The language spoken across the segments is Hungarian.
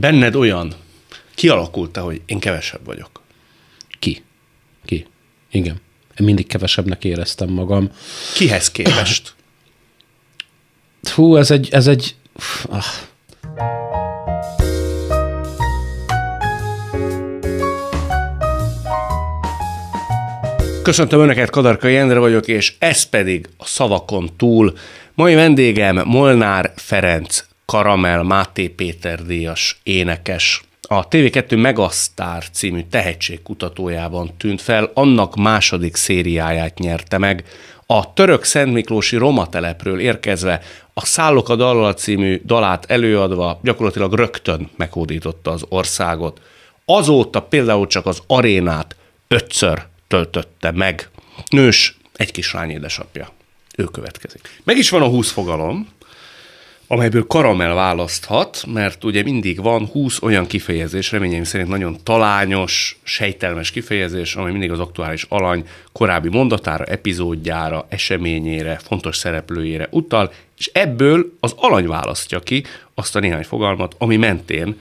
benned olyan kialakult hogy én kevesebb vagyok? Ki? Ki? Igen. Én mindig kevesebbnek éreztem magam. Kihez képest? Hú, ez egy, ez egy... Ah. Köszöntöm Önöket, Kadarka Jendre vagyok, és ez pedig a szavakon túl. Mai vendégem Molnár Ferenc Karamel, Máté Péter díjas énekes. A TV2 Megasztár című tehetségkutatójában tűnt fel, annak második szériáját nyerte meg, a török Szentmiklósi Roma telepről érkezve a Szállok a dallal című dalát előadva gyakorlatilag rögtön meghódította az országot. Azóta például csak az arénát ötször töltötte meg. Nős, egy kis kislány édesapja. Ő következik. Meg is van a húsz fogalom, amelyből karamell választhat, mert ugye mindig van 20 olyan kifejezés, reményeim szerint nagyon talányos, sejtelmes kifejezés, amely mindig az aktuális alany korábbi mondatára, epizódjára, eseményére, fontos szereplőjére utal, és ebből az alany választja ki azt a néhány fogalmat, ami mentén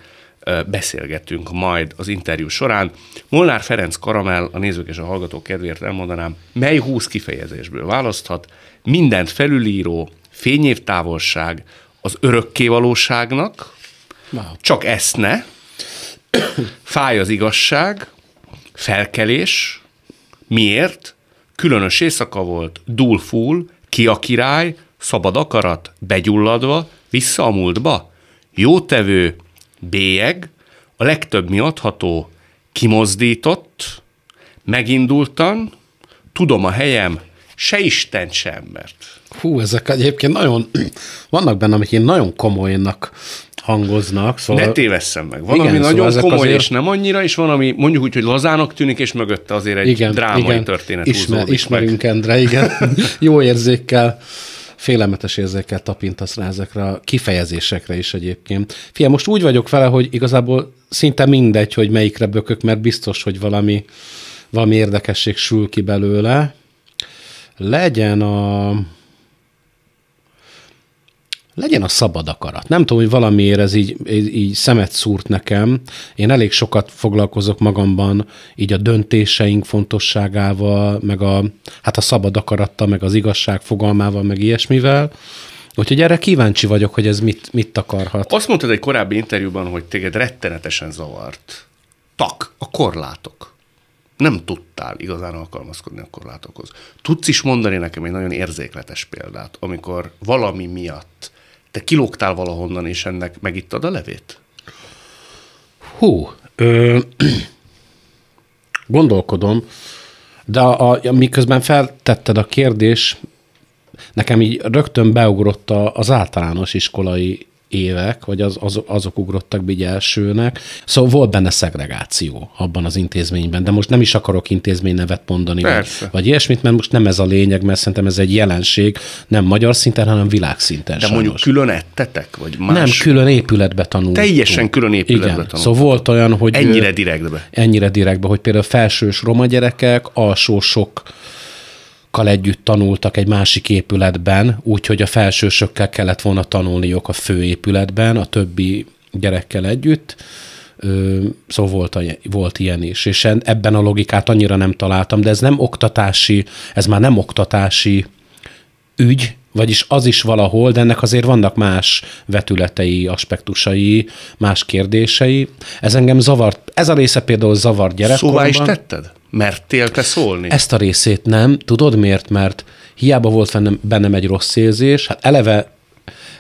beszélgetünk majd az interjú során. Molnár Ferenc Karamell, a nézők és a hallgatók kedvéért elmondanám, mely 20 kifejezésből választhat, mindent felülíró, fényévtávolság, az örökkévalóságnak, wow. csak eszne, fáj az igazság, felkelés, miért, különös éjszaka volt, dúlfúl, ki a király, szabad akarat, begyulladva, vissza a múltba, jótevő, bélyeg, a legtöbb miadható, kimozdított, megindultan, tudom a helyem, se Isten, se embert. Hú, ezek egyébként nagyon, vannak benne, amik én nagyon komolynak hangoznak. Szóval... Ne tévesszem meg. Van, igen, ami szóval nagyon komoly azért... és nem annyira, és van, ami mondjuk úgy, hogy lazának tűnik, és mögötte azért egy igen, drámai igen. történet Ismer, Ismerünk meg. Endre, igen. Jó érzékkel félelmetes érzékkel tapintasz rá ezekre a kifejezésekre is egyébként. Fia, most úgy vagyok vele, hogy igazából szinte mindegy, hogy melyikre bökök, mert biztos, hogy valami, valami érdekesség sül ki belőle, legyen a legyen a szabad akarat. Nem tudom, hogy valamiért ez így, így szemet szúrt nekem. Én elég sokat foglalkozok magamban így a döntéseink fontosságával, meg a, hát a szabad akarattal, meg az igazság fogalmával, meg ilyesmivel. Úgyhogy erre kíváncsi vagyok, hogy ez mit, mit akarhat. Azt mondtad egy korábbi interjúban, hogy téged rettenetesen zavart. Tak, a korlátok nem tudtál igazán alkalmazkodni a korlátokhoz. Tudsz is mondani nekem egy nagyon érzékletes példát, amikor valami miatt te kilógtál valahonnan, és ennek megittad a levét? Hú, ö, gondolkodom, de a, a, miközben feltetted a kérdés, nekem így rögtön beugrott a, az általános iskolai évek, vagy az, az, azok ugrottak így elsőnek. Szóval volt benne szegregáció abban az intézményben, de most nem is akarok intézmény nevet mondani, vagy, vagy ilyesmit, mert most nem ez a lényeg, mert szerintem ez egy jelenség, nem magyar szinten, hanem világszinten. De sajnos. mondjuk külön ettetek, vagy más? Nem, külön épületbe tanultunk. Teljesen külön épületbe Igen. tanultunk. Szóval volt olyan, hogy... Ennyire direktbe. Ennyire direktbe, hogy például felsős roma gyerekek, alsósok kal együtt tanultak egy másik épületben, úgyhogy a felsősökkel kellett volna tanulniuk a főépületben, a többi gyerekkel együtt. Szóval volt, volt ilyen is, és ebben a logikát annyira nem találtam, de ez nem oktatási, ez már nem oktatási ügy, vagyis az is valahol, de ennek azért vannak más vetületei, aspektusai, más kérdései. Ez engem zavart, ez a része például zavart gyerekkoromban. Szóval is tetted? mertél te szólni? Ezt a részét nem. Tudod miért? Mert hiába volt bennem egy rossz érzés, hát eleve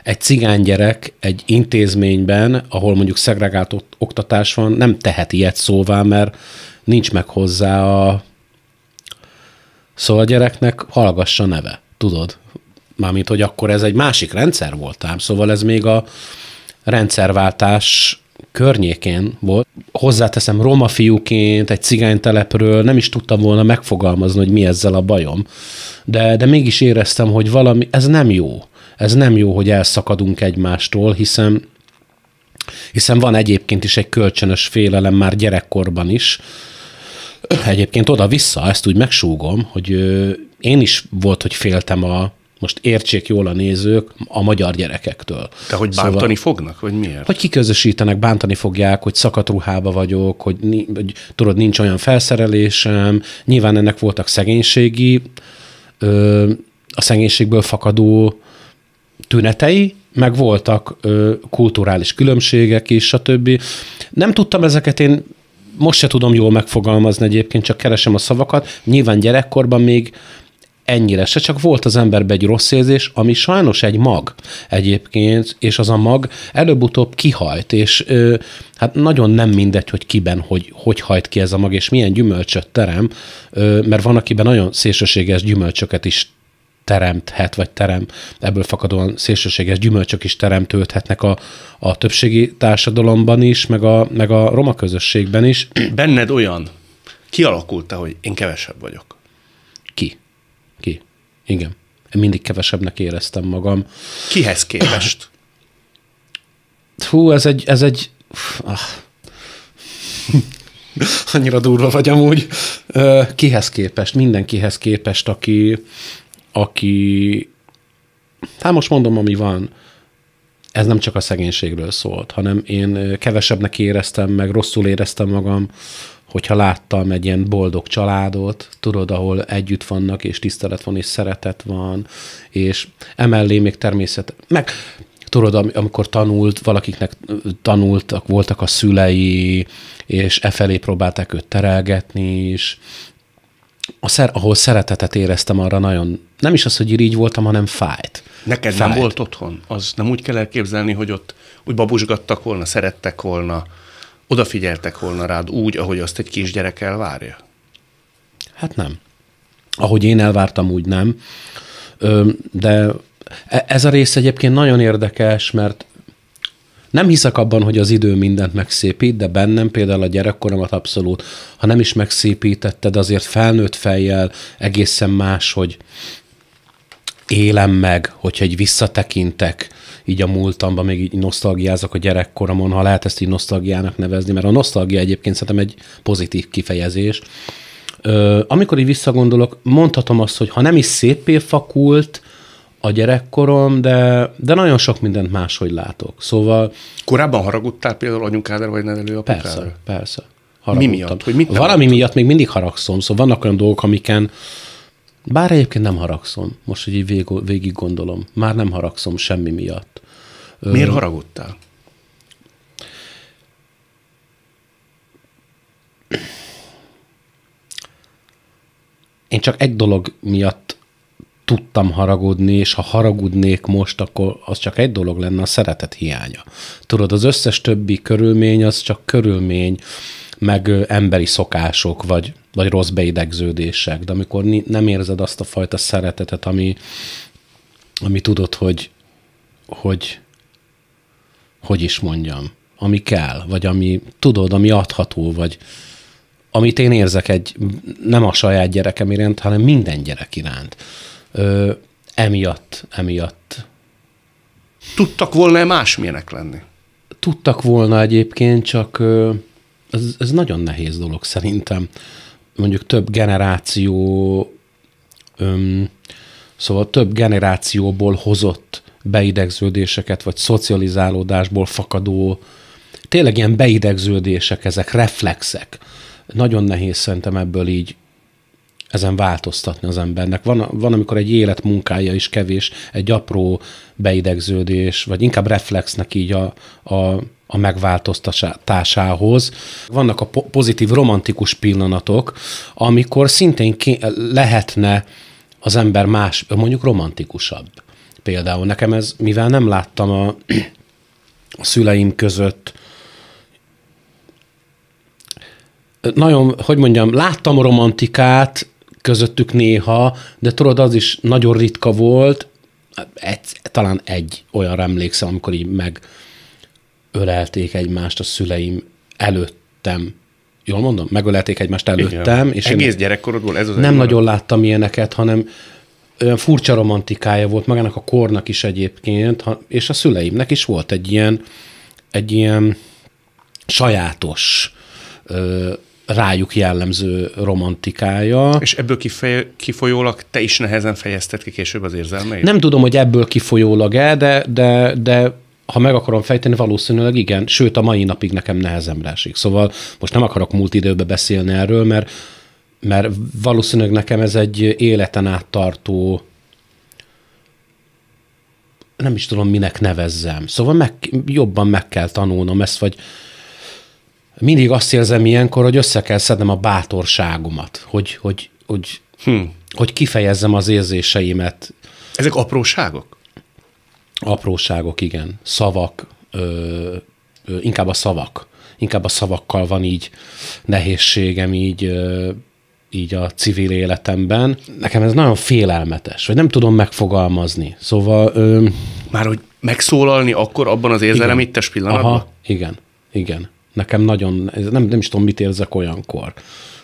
egy cigány gyerek egy intézményben, ahol mondjuk szegregált oktatás van, nem tehet ilyet szóvá, mert nincs meg hozzá a... Szóval a gyereknek hallgassa neve, tudod? Mármint, hogy akkor ez egy másik rendszer volt ám, szóval ez még a rendszerváltás környékén volt. Hozzáteszem, roma fiúként, egy cigánytelepről nem is tudtam volna megfogalmazni, hogy mi ezzel a bajom. De, de mégis éreztem, hogy valami, ez nem jó. Ez nem jó, hogy elszakadunk egymástól, hiszen hiszen van egyébként is egy kölcsönös félelem már gyerekkorban is. Egyébként oda-vissza, ezt úgy megsúgom, hogy én is volt, hogy féltem a, most értsék jól a nézők, a magyar gyerekektől. De hogy szóval- bántani szóval, fognak, vagy miért? Hogy kiközösítenek, bántani fogják, hogy szakatruhába vagyok, hogy, hogy tudod, nincs olyan felszerelésem, nyilván ennek voltak szegénységi, ö, a szegénységből fakadó tünetei, meg voltak ö, kulturális különbségek is, stb. Nem tudtam ezeket én most se tudom jól megfogalmazni egyébként, csak keresem a szavakat. Nyilván gyerekkorban még ennyire se, csak volt az emberben egy rossz érzés, ami sajnos egy mag egyébként, és az a mag előbb-utóbb kihajt, és ö, hát nagyon nem mindegy, hogy kiben, hogy, hogy hajt ki ez a mag, és milyen gyümölcsöt terem, ö, mert van, akiben nagyon szélsőséges gyümölcsöket is teremthet, vagy terem, ebből fakadóan szélsőséges gyümölcsök is teremtődhetnek a, a többségi társadalomban is, meg a, meg a roma közösségben is. Benned olyan kialakult hogy én kevesebb vagyok. Igen. Én mindig kevesebbnek éreztem magam. Kihez képest? Hú, ez egy, ez egy... Ah. Annyira durva vagy amúgy. Kihez képest? Mindenkihez képest, aki, aki... Hát most mondom, ami van ez nem csak a szegénységről szólt, hanem én kevesebbnek éreztem, meg rosszul éreztem magam, hogyha láttam egy ilyen boldog családot, tudod, ahol együtt vannak, és tisztelet van, és szeretet van, és emellé még természet, meg tudod, am- amikor tanult, valakiknek tanultak, voltak a szülei, és e felé próbálták őt terelgetni is, a szer, ahol szeretetet éreztem, arra nagyon, nem is az, hogy irigy voltam, hanem fájt. Neked fájt. nem volt otthon? Az nem úgy kell elképzelni, hogy ott úgy babusgattak volna, szerettek volna, odafigyeltek volna rád úgy, ahogy azt egy kisgyerek elvárja? Hát nem. Ahogy én elvártam, úgy nem. Ö, de e, ez a rész egyébként nagyon érdekes, mert nem hiszek abban, hogy az idő mindent megszépít, de bennem például a gyerekkoromat abszolút, ha nem is megszépítetted, azért felnőtt fejjel egészen más, hogy élem meg, hogyha egy visszatekintek így a múltamban még így nosztalgiázok a gyerekkoromon, ha lehet ezt így nosztalgiának nevezni, mert a nosztalgia egyébként szerintem egy pozitív kifejezés. Ö, amikor így visszagondolok, mondhatom azt, hogy ha nem is szépé fakult a gyerekkorom, de, de nagyon sok mindent máshogy látok. Szóval... Korábban haragudtál például anyukádra vagy a Persze, persze haragudtam. Mi miatt? Hogy mit Valami mondtam? miatt még mindig haragszom, szóval vannak olyan dolgok, amiken, bár egyébként nem haragszom, most, hogy így vég, végig gondolom. Már nem haragszom semmi miatt. Miért Ö... haragudtál? Én csak egy dolog miatt tudtam haragudni, és ha haragudnék most, akkor az csak egy dolog lenne, a szeretet hiánya. Tudod, az összes többi körülmény az csak körülmény, meg emberi szokások, vagy vagy rossz beidegződések, de amikor nem érzed azt a fajta szeretetet, ami, ami tudod, hogy, hogy hogy is mondjam, ami kell, vagy ami tudod, ami adható, vagy amit én érzek egy, nem a saját gyerekem iránt, hanem minden gyerek iránt. Ö, emiatt, emiatt. Tudtak volna másmilyenek lenni? Tudtak volna egyébként, csak ö, ez, ez nagyon nehéz dolog szerintem mondjuk több generáció, öm, szóval több generációból hozott beidegződéseket, vagy szocializálódásból fakadó, tényleg ilyen beidegződések, ezek reflexek. Nagyon nehéz szerintem ebből így ezen változtatni az embernek. Van, van, amikor egy élet munkája is kevés, egy apró beidegződés, vagy inkább reflexnek így a, a, a megváltoztatásához. Vannak a po- pozitív romantikus pillanatok, amikor szintén ké- lehetne az ember más, mondjuk romantikusabb. Például nekem ez, mivel nem láttam a, a szüleim között nagyon, hogy mondjam, láttam a romantikát, közöttük néha, de tudod, az is nagyon ritka volt, egy, talán egy olyan emlékszem, amikor így megölelték egymást a szüleim előttem. Jól mondom? Megölelték egymást előttem. Igen. És Egész gyerekkorodból ez az Nem nagyon marad. láttam ilyeneket, hanem olyan furcsa romantikája volt magának a kornak is egyébként, és a szüleimnek is volt egy ilyen, egy ilyen sajátos ö, rájuk jellemző romantikája. És ebből kifeje, kifolyólag te is nehezen fejezted ki később az érzelmeid? Nem tudom, hogy ebből kifolyólag-e, de, de, de ha meg akarom fejteni, valószínűleg igen, sőt a mai napig nekem nehezemre esik. Szóval most nem akarok múlt időbe beszélni erről, mert, mert valószínűleg nekem ez egy életen át tartó nem is tudom, minek nevezzem. Szóval meg, jobban meg kell tanulnom ezt, vagy, mindig azt érzem ilyenkor, hogy össze kell szednem a bátorságomat, hogy, hogy, hogy, hmm. hogy kifejezzem az érzéseimet. Ezek apróságok? Apróságok, igen. Szavak, ö, ö, inkább a szavak. Inkább a szavakkal van így nehézségem, így ö, így a civil életemben. Nekem ez nagyon félelmetes, vagy nem tudom megfogalmazni. Szóval... Ö... Már hogy megszólalni akkor abban az érzelemittes pillanatban? Aha, igen, igen. Nekem nagyon, nem, nem is tudom, mit érzek olyankor.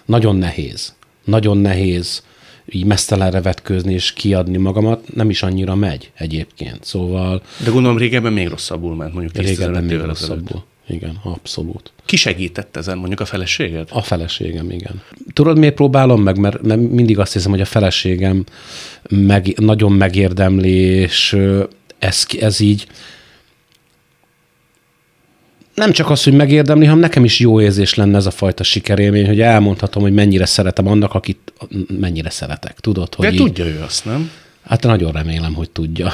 Nagyon nehéz. Nagyon nehéz így mesztelenre vetkőzni és kiadni magamat, nem is annyira megy egyébként. Szóval... De gondolom régebben még rosszabbul ment, mondjuk Régebben még rosszabbul. Előtt. Igen, abszolút. Ki segített ezen, mondjuk a feleséged? A feleségem, igen. Tudod, miért próbálom meg? Mert, mert mindig azt hiszem, hogy a feleségem meg, nagyon megérdemli, és ez, ez így, nem csak az, hogy megérdemli, hanem nekem is jó érzés lenne ez a fajta sikerélmény, hogy elmondhatom, hogy mennyire szeretem annak, akit mennyire szeretek. Tudod, hogy De így... tudja ő azt, nem? Hát nagyon remélem, hogy tudja.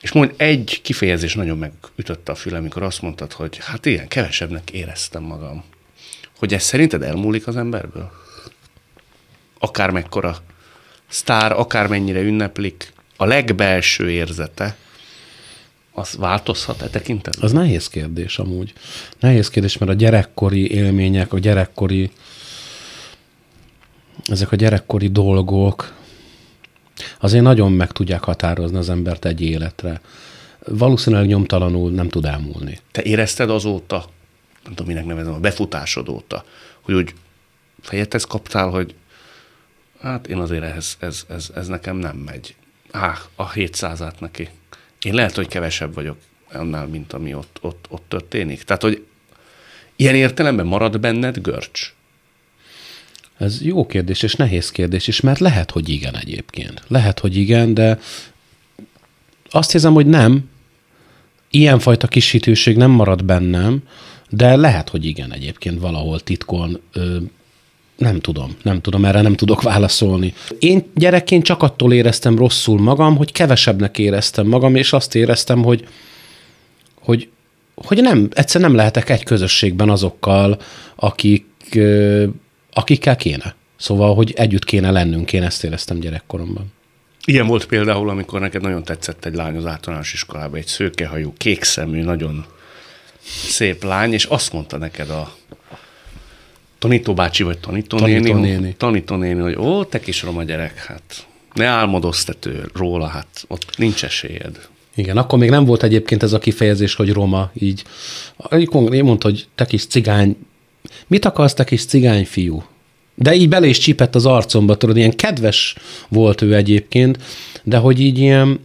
És mond egy kifejezés nagyon megütötte a fülem, amikor azt mondtad, hogy hát ilyen kevesebbnek éreztem magam. Hogy ez szerinted elmúlik az emberből? Akármekkora sztár, akármennyire ünneplik, a legbelső érzete – az változhat e tekintetben? Az nehéz kérdés amúgy. Nehéz kérdés, mert a gyerekkori élmények, a gyerekkori ezek a gyerekkori dolgok azért nagyon meg tudják határozni az embert egy életre. Valószínűleg nyomtalanul nem tud elmúlni. Te érezted azóta, nem tudom, minek nevezem, a befutásod óta, hogy úgy ezt kaptál, hogy hát én azért ez, ez, ez, ez nekem nem megy. Á, a 700-át neki én lehet, hogy kevesebb vagyok annál, mint ami ott, ott, ott történik. Tehát, hogy ilyen értelemben marad benned görcs? Ez jó kérdés, és nehéz kérdés is, mert lehet, hogy igen egyébként. Lehet, hogy igen, de azt hiszem, hogy nem. Ilyenfajta kisítőség nem marad bennem, de lehet, hogy igen egyébként valahol titkon ö, nem tudom, nem tudom, erre nem tudok válaszolni. Én gyerekként csak attól éreztem rosszul magam, hogy kevesebbnek éreztem magam, és azt éreztem, hogy, hogy, hogy nem, egyszer nem lehetek egy közösségben azokkal, akik, akikkel kéne. Szóval, hogy együtt kéne lennünk, én ezt éreztem gyerekkoromban. Ilyen volt például, amikor neked nagyon tetszett egy lány az általános iskolában, egy szőkehajú, kékszemű, nagyon szép lány, és azt mondta neked a bácsi vagy tanítónéni. Tanítónéni. Tanítónéni, hogy ó, te kis roma gyerek, hát ne álmodozz te tő, róla, hát ott nincs esélyed. Igen, akkor még nem volt egyébként ez a kifejezés, hogy roma, így. Én mondta, hogy te kis cigány, mit akarsz, te kis cigány fiú? De így bele is csípett az arcomba, tudod, ilyen kedves volt ő egyébként, de hogy így ilyen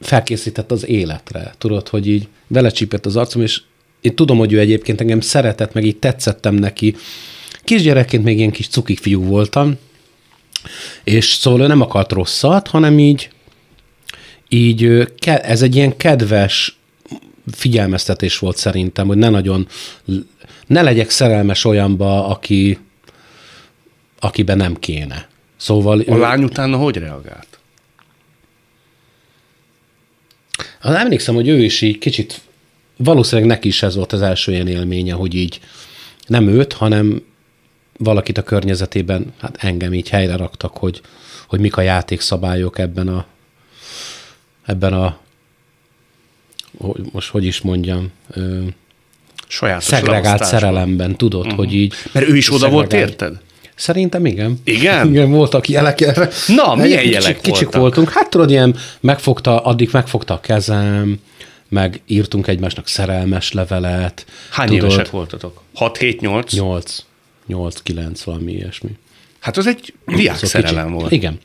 felkészített az életre, tudod, hogy így belecsípett az arcom, és én tudom, hogy ő egyébként engem szeretett, meg így tetszettem neki. Kisgyerekként még ilyen kis cukik fiú voltam, és szóval ő nem akart rosszat, hanem így, így ez egy ilyen kedves figyelmeztetés volt szerintem, hogy ne nagyon, ne legyek szerelmes olyanba, aki, akiben nem kéne. Szóval... A ő... lány utána hogy reagált? Hát emlékszem, hogy ő is így kicsit valószínűleg neki is ez volt az első ilyen élménye, hogy így nem őt, hanem valakit a környezetében, hát engem így helyre raktak, hogy, hogy mik a játékszabályok ebben a, ebben a hogy, most hogy is mondjam, ö, Sajátos szegregált leosztásban. szerelemben, tudod, uh-huh. hogy így. Mert ő is oda volt, érted? Szerintem igen. Igen? Igen, voltak jelek erre. Na, milyen kicsi, jelek kicsik, voltak? Kicsik voltunk. Hát tudod, ilyen megfogta, addig megfogta a kezem, meg írtunk egymásnak szerelmes levelet. Hány tudod, évesek voltatok? 6-7-8? 8. 8 9 valami ilyesmi. Hát az egy viák szóval szerelem kicsi. volt. Igen.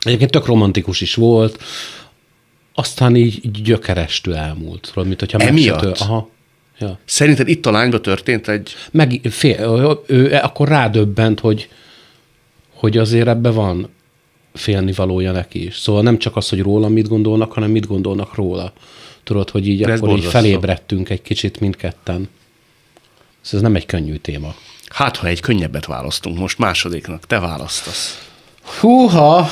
Egyébként tök romantikus is volt, aztán így, így gyökerestő elmúlt. Mint hogyha Emiatt? Mesető, aha, Ja. Szerinted itt a lányba történt egy... Meg, fél, ő akkor rádöbbent, hogy, hogy azért ebbe van félni valója neki is. Szóval nem csak az, hogy róla mit gondolnak, hanem mit gondolnak róla. Tudod, hogy így akkor így felébredtünk egy kicsit mindketten. Ez, ez nem egy könnyű téma. Hát, ha egy könnyebbet választunk most másodiknak, te választasz. Húha!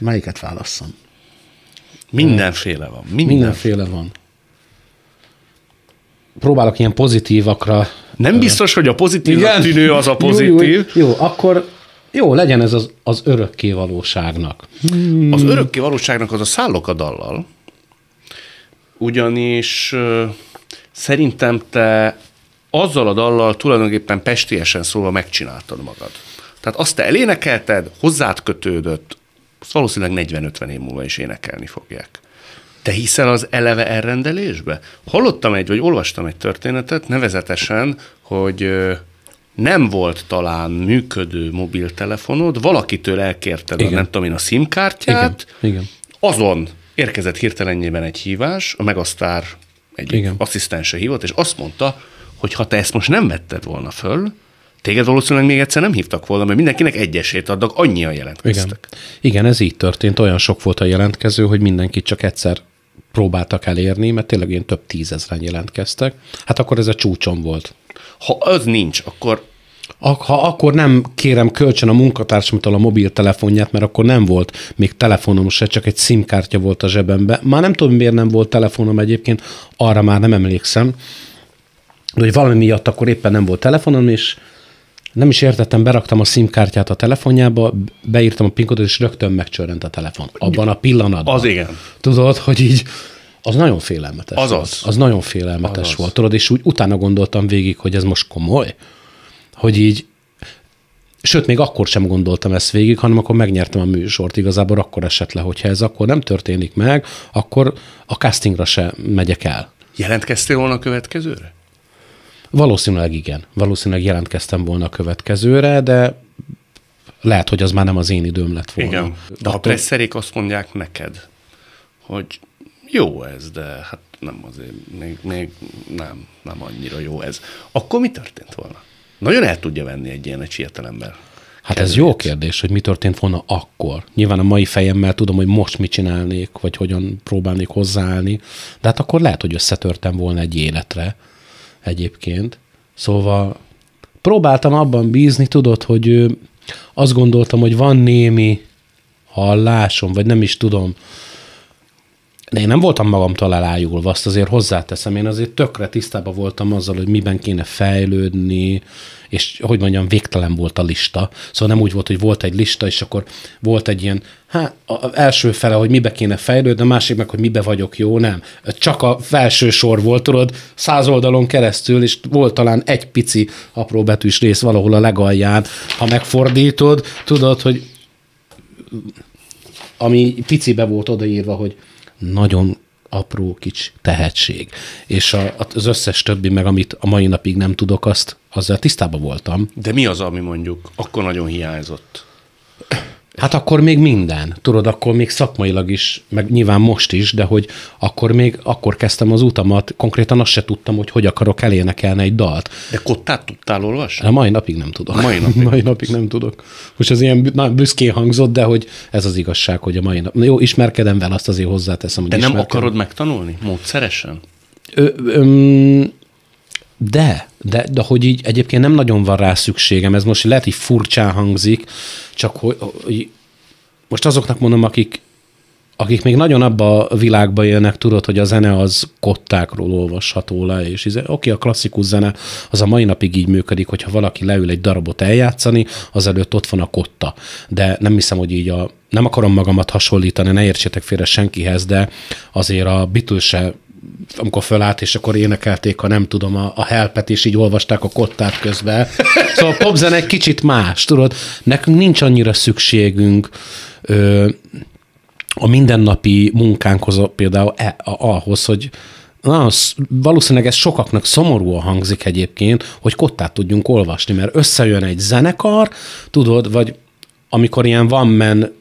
Melyiket válasszam? Mindenféle van. Mindenféle, mindenféle van. Próbálok ilyen pozitívakra. Nem biztos, hogy a pozitív tűnő az a pozitív. Jó, jó, jó. akkor jó, legyen ez az, az örökké valóságnak. Hmm. Az örökké valóságnak az a szállokadallal, ugyanis szerintem te azzal a dallal tulajdonképpen pestiesen szólva megcsináltad magad. Tehát azt te elénekelted, hozzád kötődött, azt valószínűleg 40-50 év múlva is énekelni fogják. Te hiszel az eleve elrendelésbe? Hallottam egy, vagy olvastam egy történetet, nevezetesen, hogy nem volt talán működő mobiltelefonod, valakitől elkérted Igen. a nem tudom én a SIM-kártyát, Igen. Igen. azon érkezett hirtelenjében egy hívás, a Megasztár egyik Igen. asszisztense hívott, és azt mondta, hogy ha te ezt most nem vetted volna föl, Téged valószínűleg még egyszer nem hívtak volna, mert mindenkinek egyesét adnak, annyian jelentkeztek. Igen. Igen, ez így történt. Olyan sok volt a jelentkező, hogy mindenki csak egyszer próbáltak elérni, mert tényleg ilyen több tízezren jelentkeztek. Hát akkor ez a csúcsom volt. Ha az nincs, akkor ha akkor nem kérem kölcsön a munkatársamtól a mobiltelefonját, mert akkor nem volt még telefonom se, csak egy simkártya volt a zsebemben. Már nem tudom, miért nem volt telefonom egyébként, arra már nem emlékszem. De hogy valami miatt akkor éppen nem volt telefonom, és nem is értettem, beraktam a SIM-kártyát a telefonjába, beírtam a PIN kódot, és rögtön megcsörrent a telefon. Abban a pillanatban. Az igen. Tudod, hogy így, az nagyon félelmetes Azaz. volt. Az nagyon félelmetes Azaz. volt, tudod, és úgy utána gondoltam végig, hogy ez most komoly, hogy így, sőt, még akkor sem gondoltam ezt végig, hanem akkor megnyertem a műsort, igazából akkor esett le, hogyha ez akkor nem történik meg, akkor a castingra se megyek el. Jelentkeztél volna a következőre? Valószínűleg igen. Valószínűleg jelentkeztem volna a következőre, de lehet, hogy az már nem az én időm lett volna. Igen, de Attól... a presszerék azt mondják neked, hogy jó ez, de hát nem azért, még, még nem, nem annyira jó ez. Akkor mi történt volna? Nagyon el tudja venni egy ilyen egy ember. Hát Kedvét. ez jó kérdés, hogy mi történt volna akkor. Nyilván a mai fejemmel tudom, hogy most mit csinálnék, vagy hogyan próbálnék hozzáállni, de hát akkor lehet, hogy összetörtem volna egy életre, egyébként. Szóval próbáltam abban bízni, tudod, hogy azt gondoltam, hogy van némi hallásom, vagy nem is tudom, de én nem voltam magamtól elájulva, azt azért hozzáteszem. Én azért tökre tisztában voltam azzal, hogy miben kéne fejlődni, és hogy mondjam, végtelen volt a lista. Szóval nem úgy volt, hogy volt egy lista, és akkor volt egy ilyen, hát a első fele, hogy mibe kéne fejlődni, a másik meg, hogy mibe vagyok jó, nem. Csak a felső sor volt, tudod, száz oldalon keresztül, és volt talán egy pici apró betűs rész valahol a legalján. Ha megfordítod, tudod, hogy ami picibe volt odaírva, hogy nagyon apró kicsi tehetség. És a, az összes többi, meg amit a mai napig nem tudok, azt azzal tisztában voltam. De mi az, ami mondjuk akkor nagyon hiányzott? Hát akkor még minden. Tudod, akkor még szakmailag is, meg nyilván most is, de hogy akkor még, akkor kezdtem az utamat, konkrétan azt se tudtam, hogy hogy akarok elénekelni egy dalt. De kottát tudtál olvasni? A hát mai napig nem tudok. mai napig. mai napig nem tudok. Most ez ilyen büszkén hangzott, de hogy ez az igazság, hogy a mai nap. Na jó, ismerkedem vele, azt azért hozzáteszem, hogy De nem ismerkedem. akarod megtanulni? Módszeresen? Ö, ö, de, de, de hogy így egyébként nem nagyon van rá szükségem, ez most lehet, hogy furcsán hangzik, csak hogy, hogy most azoknak mondom, akik, akik még nagyon abba a világba élnek, tudod, hogy a zene az kottákról olvasható le, és izé, oké, okay, a klasszikus zene az a mai napig így működik, hogyha valaki leül egy darabot eljátszani, előtt ott van a kotta. De nem hiszem, hogy így a, nem akarom magamat hasonlítani, ne értsétek félre senkihez, de azért a Beatles amikor fölállt, és akkor énekelték, ha nem tudom, a, a helpet, és így olvasták a kottát közben. Szóval a popzene egy kicsit más, tudod? Nekünk nincs annyira szükségünk ö, a mindennapi munkánkhoz, például e, a, ahhoz, hogy Na, valószínűleg ez sokaknak szomorúan hangzik egyébként, hogy kottát tudjunk olvasni, mert összejön egy zenekar, tudod, vagy amikor ilyen van men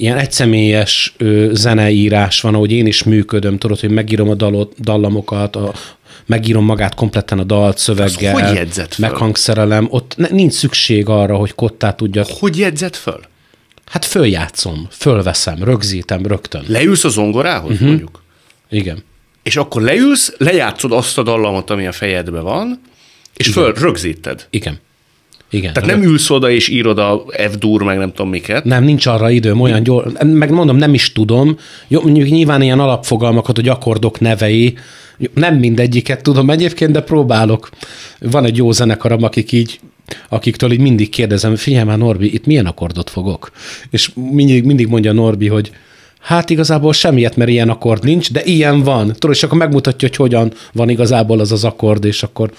ilyen egyszemélyes ö, zeneírás van, ahogy én is működöm, tudod, hogy megírom a dalot, dallamokat, a, megírom magát kompletten a dalt szöveggel. hogy jegyzett Meghangszerelem. Ott ne, nincs szükség arra, hogy kottát tudja. Hogy jegyzett föl? Hát följátszom, fölveszem, rögzítem rögtön. Leülsz a zongorához uh-huh. mondjuk? Igen. És akkor leülsz, lejátszod azt a dallamot, ami a fejedben van, és Igen. föl rögzíted. Igen. Igen. Tehát nem ülsz oda és írod a F dur, meg nem tudom miket. Nem, nincs arra időm olyan gyors, meg mondom, nem is tudom. Jó, mondjuk nyilván ilyen alapfogalmakat, hogy akkordok nevei, nem mindegyiket tudom egyébként, de próbálok. Van egy jó zenekarom, akik így akiktől így mindig kérdezem, figyelj már Norbi, itt milyen akkordot fogok? És mindig, mindig mondja Norbi, hogy Hát igazából semmiet, mert ilyen akkord nincs, de ilyen van. Tudod, és akkor megmutatja, hogy hogyan van igazából az az akkord, és akkor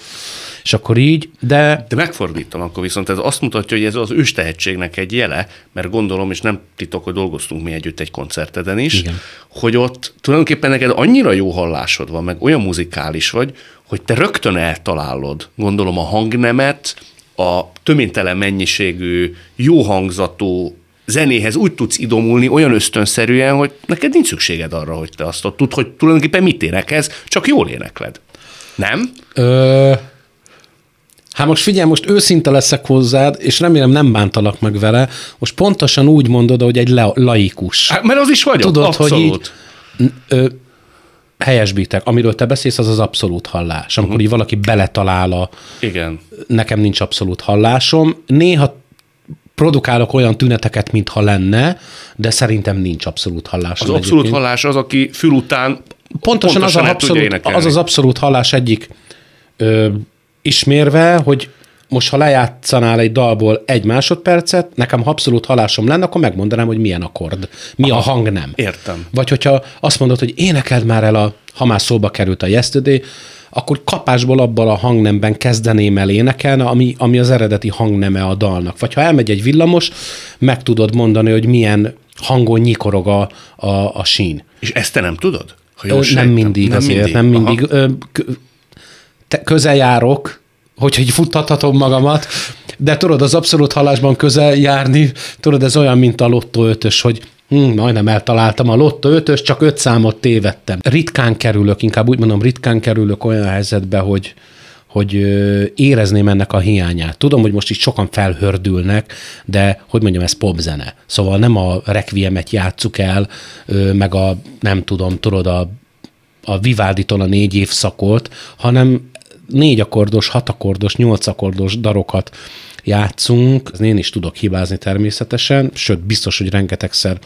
és akkor így, de... De megfordítom akkor viszont, ez azt mutatja, hogy ez az őstehetségnek egy jele, mert gondolom, és nem titok, hogy dolgoztunk mi együtt egy koncerteden is, Igen. hogy ott tulajdonképpen neked annyira jó hallásod van, meg olyan muzikális vagy, hogy te rögtön eltalálod, gondolom, a hangnemet, a töménytelen mennyiségű, jó hangzatú zenéhez úgy tudsz idomulni olyan ösztönszerűen, hogy neked nincs szükséged arra, hogy te azt ott tudd, hogy tulajdonképpen mit énekelsz, csak jól énekled. Nem? Ö, Hát most figyelj, most őszinte leszek hozzád, és remélem nem bántalak meg vele. Most pontosan úgy mondod, hogy egy laikus. Hát, mert az is vagyok, Tudod, abszolút. hogy így, ö, helyesbítek. Amiről te beszélsz, az az abszolút hallás. Amikor uh-huh. így valaki beletalál a... Igen. Nekem nincs abszolút hallásom. Néha produkálok olyan tüneteket, mintha lenne, de szerintem nincs abszolút hallás. Az abszolút egyébként. hallás az, aki fül után pontosan, pontosan az, az, abszolút, az az abszolút hallás egyik ö, ismérve, hogy most ha lejátszanál egy dalból egy másodpercet, nekem ha abszolút halásom lenne, akkor megmondanám, hogy milyen akkord, mi Aha, a hang nem. Értem. Vagy hogyha azt mondod, hogy énekeld már el a, ha már szóba került a yesterday, akkor kapásból abban a hangnemben kezdeném el énekelni, ami, ami az eredeti hangneme a dalnak. Vagy ha elmegy egy villamos, meg tudod mondani, hogy milyen hangon nyikorog a, a, a sín. És ezt te nem tudod? Ha nem mindig nem azért, mindig. nem mindig. Ö, közel járok, hogyha így futtathatom magamat, de tudod, az abszolút halásban közel járni, tudod, ez olyan, mint a lottó ötös, hogy hm, majdnem eltaláltam a lottó ötös, csak öt számot tévedtem. Ritkán kerülök, inkább úgy mondom, ritkán kerülök olyan helyzetbe, hogy, hogy érezném ennek a hiányát. Tudom, hogy most is sokan felhördülnek, de hogy mondjam, ez popzene. Szóval nem a requiemet játsszuk el, meg a, nem tudom, tudod, a, a Vivaldi-tól a négy évszakot, hanem négy akkordos, hat akkordos, nyolc akkordos darokat játszunk. az Én is tudok hibázni természetesen, sőt, biztos, hogy rengetegszer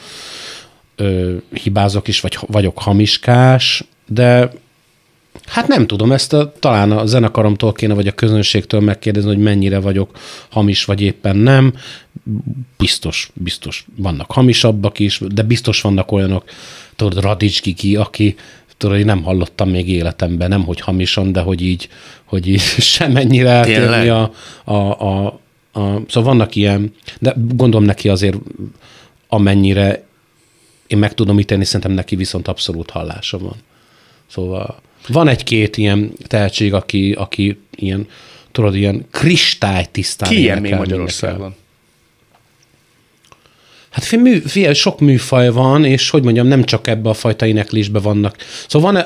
ö, hibázok is, vagy vagyok hamiskás, de Hát nem tudom, ezt a, talán a zenekaromtól kéne, vagy a közönségtől megkérdezni, hogy mennyire vagyok hamis, vagy éppen nem. Biztos, biztos vannak hamisabbak is, de biztos vannak olyanok, tudod, Radics Gigi, aki tudod, nem hallottam még életemben, nem hogy hamisan, de hogy így, hogy így semennyire eltérni a, a, a, a, szóval vannak ilyen, de gondolom neki azért amennyire én meg tudom ítélni, szerintem neki viszont abszolút hallása van. Szóval van egy-két ilyen tehetség, aki, aki ilyen, tudod, ilyen kristálytisztán Ki ilyen még Magyarországon? Minden. Hát fél, mű, fél, sok műfaj van, és hogy mondjam, nem csak ebbe a fajta éneklésbe vannak. Szóval van,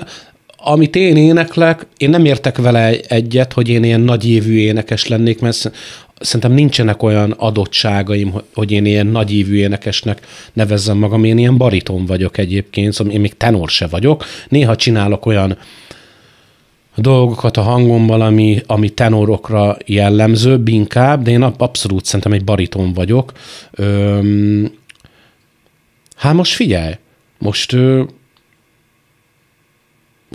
amit én éneklek, én nem értek vele egyet, hogy én ilyen nagyévű énekes lennék, mert szerintem nincsenek olyan adottságaim, hogy én ilyen nagyívű énekesnek nevezzem magam. Én ilyen bariton vagyok egyébként, szóval én még tenor se vagyok. Néha csinálok olyan dolgokat a hangomban, ami, ami tenorokra jellemző, inkább, de én abszolút szerintem egy bariton vagyok. Öm, Hát most figyelj, most ő,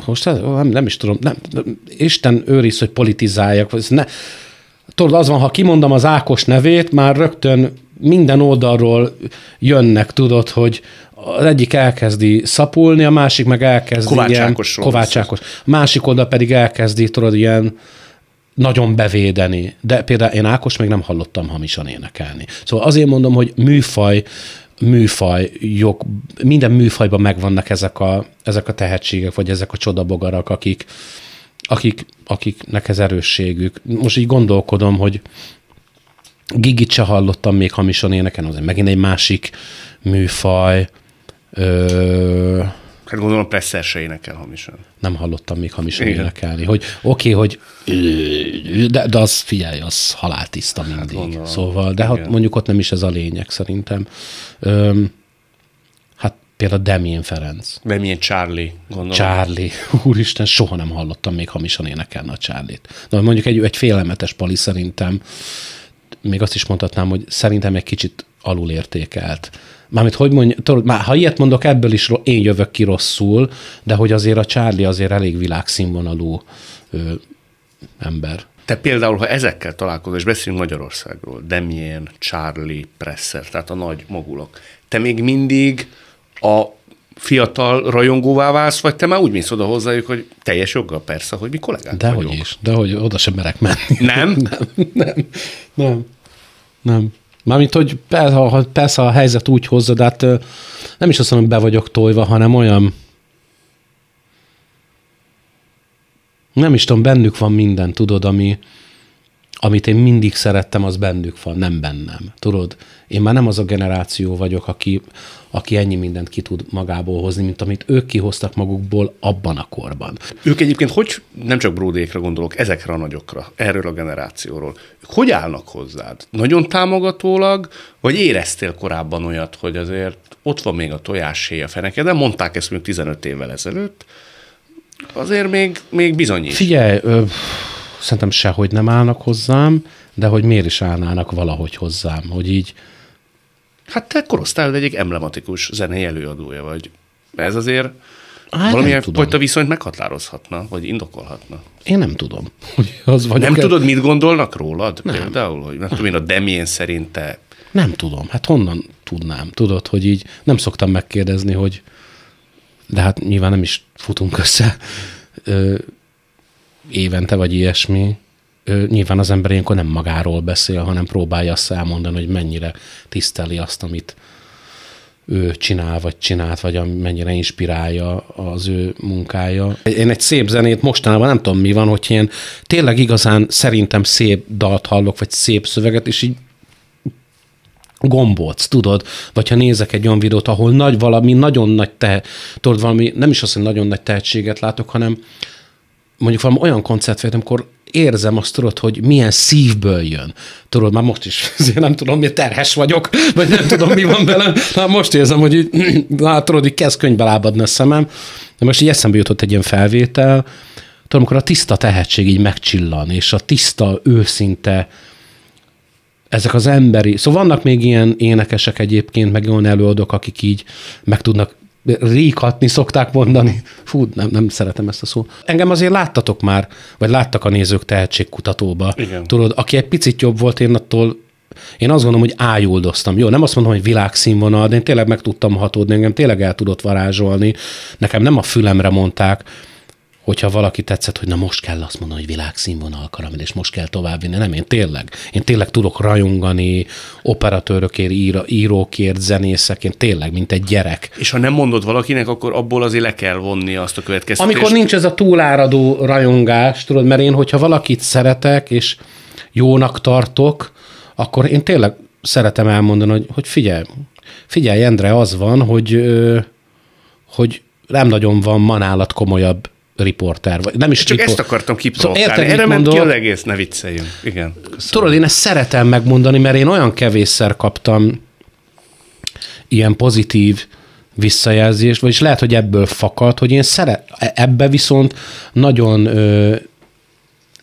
most hát, nem, nem is tudom, nem, nem, Isten őriz, hogy politizáljak, Ez ne, tudod, az van, ha kimondom az Ákos nevét, már rögtön minden oldalról jönnek, tudod, hogy az egyik elkezdi szapulni, a másik meg elkezdi Kovács ilyen, Ákosról Kovács Ákos. A másik oldal pedig elkezdi, tudod, ilyen nagyon bevédeni. De például én Ákos még nem hallottam hamisan énekelni. Szóval azért mondom, hogy műfaj műfaj, jog, minden műfajban megvannak ezek a, ezek a tehetségek, vagy ezek a csodabogarak, akik, akik, akiknek ez erősségük. Most így gondolkodom, hogy Gigit se hallottam még hamisan éneken, azért megint egy másik műfaj. Ö- Hát gondolom presszer se énekel hamisan. Nem hallottam még hamisan Igen. énekelni. Hogy oké, okay, hogy de, de az figyelj, az haláltiszta hát mindig. Hát gondolom. Szóval, de hát mondjuk ott nem is ez a lényeg szerintem. Öm, hát Például Demjén Ferenc. Demjén Charlie, gondolom. Charlie. Úristen, soha nem hallottam még hamisan énekelni a Charlie-t. Na, mondjuk egy, egy félelmetes pali szerintem, még azt is mondhatnám, hogy szerintem egy kicsit alulértékelt Mármint, hogy mondja, tudod, már, ha ilyet mondok, ebből is én jövök ki rosszul, de hogy azért a Charlie azért elég világszínvonalú ö, ember. Te például, ha ezekkel találkozol, és beszélünk Magyarországról, Demién, Charlie, Presser, tehát a nagy mogulok, te még mindig a fiatal rajongóvá válsz, vagy te már úgy mész oda hozzájuk, hogy teljes joggal persze, hogy mi kollégák Dehogy vagyunk. is, dehogy oda sem merek menni. Nem? nem, nem, nem, nem. Mármint, hogy persze a helyzet úgy hozza, de hát nem is azt mondom, be vagyok tojva, hanem olyan... Nem is tudom, bennük van minden, tudod, ami, amit én mindig szerettem, az bennük van, nem bennem. Tudod, én már nem az a generáció vagyok, aki, aki ennyi mindent ki tud magából hozni, mint amit ők kihoztak magukból abban a korban. Ők egyébként hogy, nem csak bródékra gondolok, ezekre a nagyokra, erről a generációról, ők hogy állnak hozzád? Nagyon támogatólag, vagy éreztél korábban olyat, hogy azért ott van még a tojásé a feneke, de mondták ezt mondjuk 15 évvel ezelőtt, azért még, még bizonyít. Figyelj, ö- szerintem sehogy nem állnak hozzám, de hogy miért is állnának valahogy hozzám, hogy így... Hát te korosztályod egyik emblematikus zenei előadója vagy. Ez azért Hát Valamilyen fajta viszonyt meghatározhatna, vagy indokolhatna. Én nem tudom, hogy az Nem el... tudod, mit gondolnak rólad? Nem. Például, hogy nem tudom én, a demién szerint te... Nem tudom, hát honnan tudnám, tudod, hogy így nem szoktam megkérdezni, hogy de hát nyilván nem is futunk össze, évente, vagy ilyesmi, ő, nyilván az ember ilyenkor nem magáról beszél, hanem próbálja azt elmondani, hogy mennyire tiszteli azt, amit ő csinál, vagy csinált, vagy mennyire inspirálja az ő munkája. Én egy szép zenét mostanában nem tudom mi van, hogy ilyen tényleg igazán szerintem szép dalt hallok, vagy szép szöveget, és így gombolc, tudod? Vagy ha nézek egy olyan videót, ahol nagy valami, nagyon nagy te, tudod, valami, nem is azt, hogy nagyon nagy tehetséget látok, hanem mondjuk valami olyan koncert vagy, amikor érzem azt, tudod, hogy milyen szívből jön. Tudod, már most is, nem tudom, miért terhes vagyok, vagy nem tudom, mi van velem. Már most érzem, hogy így, na, hát tudod, hogy kezd könyvbe lábadni a szemem. De most így eszembe jutott egy ilyen felvétel, tudom, amikor a tiszta tehetség így megcsillan, és a tiszta, őszinte, ezek az emberi, szóval vannak még ilyen énekesek egyébként, meg olyan előadók, akik így meg tudnak ríkatni szokták mondani. Fú, nem, nem szeretem ezt a szót. Engem azért láttatok már, vagy láttak a nézők tehetségkutatóba. Igen. Tudod, aki egy picit jobb volt, én attól én azt gondolom, hogy ájuldoztam. Jó, nem azt mondom, hogy világszínvonal, de én tényleg meg tudtam hatódni, engem tényleg el tudott varázsolni. Nekem nem a fülemre mondták, hogyha valaki tetszett, hogy na most kell azt mondani, hogy világszínvonal karamell, és most kell továbbvinni. Nem, én tényleg. Én tényleg tudok rajongani operatőrökért, ír, írókért, zenészekért, tényleg, mint egy gyerek. És ha nem mondod valakinek, akkor abból azért le kell vonni azt a következtetést. Amikor nincs ez a túláradó rajongás, tudod, mert én, hogyha valakit szeretek, és jónak tartok, akkor én tényleg szeretem elmondani, hogy, hogy figyelj, figyelj, Endre, az van, hogy, hogy nem nagyon van manálat komolyabb riporter, vagy nem is Csak riport... ezt akartam szóval kipróbálni. Szóval Erre ment ki az egész, ne vicceljünk. Igen. Köszönöm. Tudod, én ezt szeretem megmondani, mert én olyan kevésszer kaptam ilyen pozitív visszajelzést, vagyis lehet, hogy ebből fakad, hogy én szeret, ebbe viszont nagyon ö,